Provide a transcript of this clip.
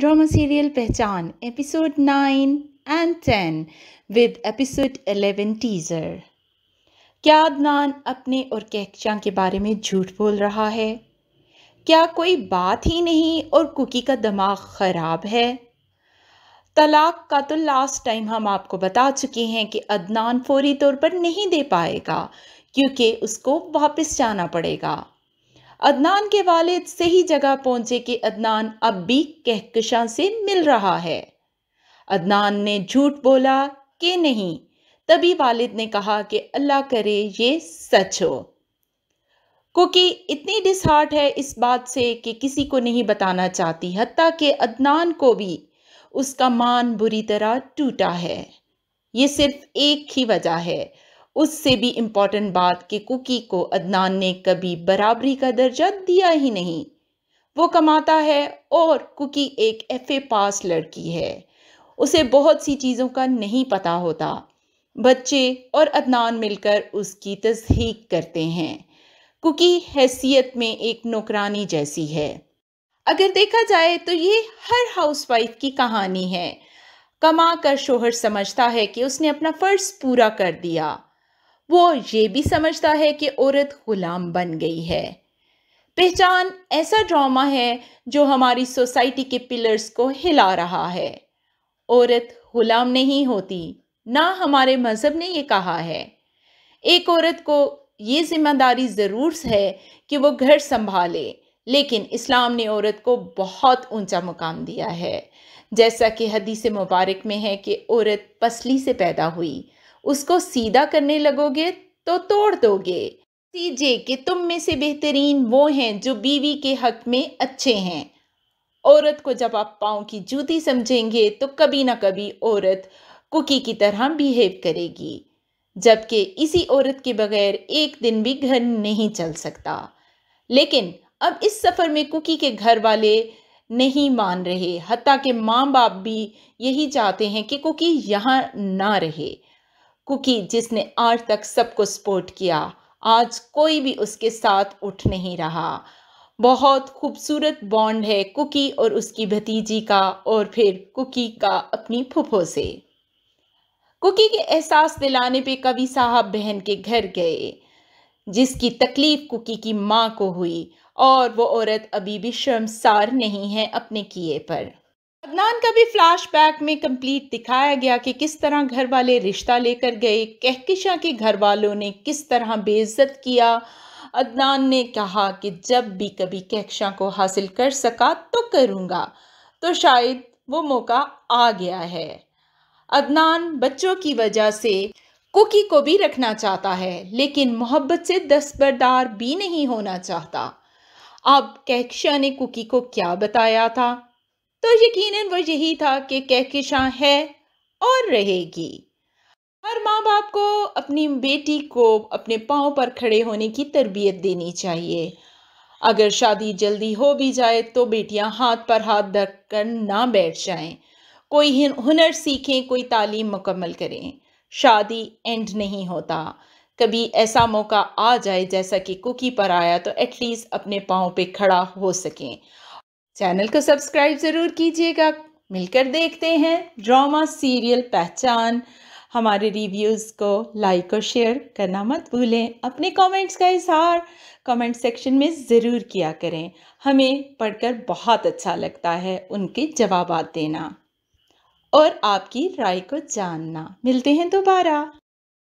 drama serial Pehchaan episode nine and ten with episode eleven teaser क्या अदनान अपने और कैकचा के बारे में झूठ बोल रहा है क्या कोई बात ही नहीं और कुकी का दिमाग ख़राब है तलाक का तो लास्ट टाइम हम आपको बता चुके हैं कि अदनान फौरी तौर पर नहीं दे पाएगा क्योंकि उसको वापस जाना पड़ेगा अदनान के वालिद सही जगह पहुंचे कि अदनान अब भी कहकशां से मिल रहा है अदनान ने झूठ बोला कि नहीं तभी वालिद ने कहा कि अल्लाह करे ये सच हो क्योंकि इतनी डिसहार्ट है इस बात से कि किसी को नहीं बताना चाहती हती कि अदनान को भी उसका मान बुरी तरह टूटा है ये सिर्फ एक ही वजह है उससे भी इम्पॉर्टेंट बात कि कुकी को अदनान ने कभी बराबरी का दर्जा दिया ही नहीं वो कमाता है और कुकी एक एफ ए पास लड़की है उसे बहुत सी चीज़ों का नहीं पता होता बच्चे और अदनान मिलकर उसकी तस्दीक करते हैं कुकी हैसियत में एक नौकरानी जैसी है अगर देखा जाए तो ये हर हाउसवाइफ की कहानी है कमा कर शोहर समझता है कि उसने अपना फ़र्ज़ पूरा कर दिया वो ये भी समझता है कि औरत गुलाम बन गई है पहचान ऐसा ड्रामा है जो हमारी सोसाइटी के पिलर्स को हिला रहा है औरत गुलाम नहीं होती ना हमारे मज़हब ने यह कहा है एक औरत को ये जिम्मेदारी ज़रूर है कि वो घर संभाले लेकिन इस्लाम ने औरत को बहुत ऊंचा मुकाम दिया है जैसा कि हदीस मुबारक में है कि औरत पसली से पैदा हुई उसको सीधा करने लगोगे तो तोड़ दोगे सीजे कि तुम में से बेहतरीन वो हैं जो बीवी के हक में अच्छे हैं औरत को जब आप पाँव की जूती समझेंगे तो कभी ना कभी औरत कुकी की तरह बिहेव करेगी जबकि इसी औरत के बगैर एक दिन भी घर नहीं चल सकता लेकिन अब इस सफ़र में कुकी के घर वाले नहीं मान रहे हती के माँ बाप भी यही चाहते हैं कि कुकी यहाँ ना रहे कुकी जिसने आज तक सबको सपोर्ट किया आज कोई भी उसके साथ उठ नहीं रहा बहुत खूबसूरत बॉन्ड है कुकी और उसकी भतीजी का और फिर कुकी का अपनी फुफो से कुकी के एहसास दिलाने पे कवि साहब बहन के घर गए जिसकी तकलीफ कुकी की माँ को हुई और वो औरत अभी भी शर्मसार नहीं है अपने किए पर अदनान का भी फ्लैशबैक में कंप्लीट दिखाया गया कि किस तरह घर वाले रिश्ता लेकर गए कहकशा के घर वालों ने किस तरह बेइज्जत किया अदनान ने कहा कि जब भी कभी कहकशा को हासिल कर सका तो करूँगा तो शायद वो मौका आ गया है अदनान बच्चों की वजह से कुकी को भी रखना चाहता है लेकिन मोहब्बत से दस्तबरदार भी नहीं होना चाहता अब कहकशा ने कुकी को क्या बताया था तो यकीनन वो यही था कि कहकशां है और रहेगी हर माँ बाप को अपनी बेटी को अपने पाँव पर खड़े होने की तरबियत देनी चाहिए अगर शादी जल्दी हो भी जाए तो बेटियां हाथ पर हाथ धर कर ना बैठ जाएं कोई हुनर सीखें कोई तालीम मुकम्मल करें शादी एंड नहीं होता कभी ऐसा मौका आ जाए जैसा कि कुकी पर आया तो एटलीस्ट अपने पाँव पे खड़ा हो सकें चैनल को सब्सक्राइब ज़रूर कीजिएगा मिलकर देखते हैं ड्रामा सीरियल पहचान हमारे रिव्यूज़ को लाइक और शेयर करना मत भूलें अपने कमेंट्स का इजहार कमेंट सेक्शन में ज़रूर किया करें हमें पढ़कर बहुत अच्छा लगता है उनके जवाब देना और आपकी राय को जानना मिलते हैं दोबारा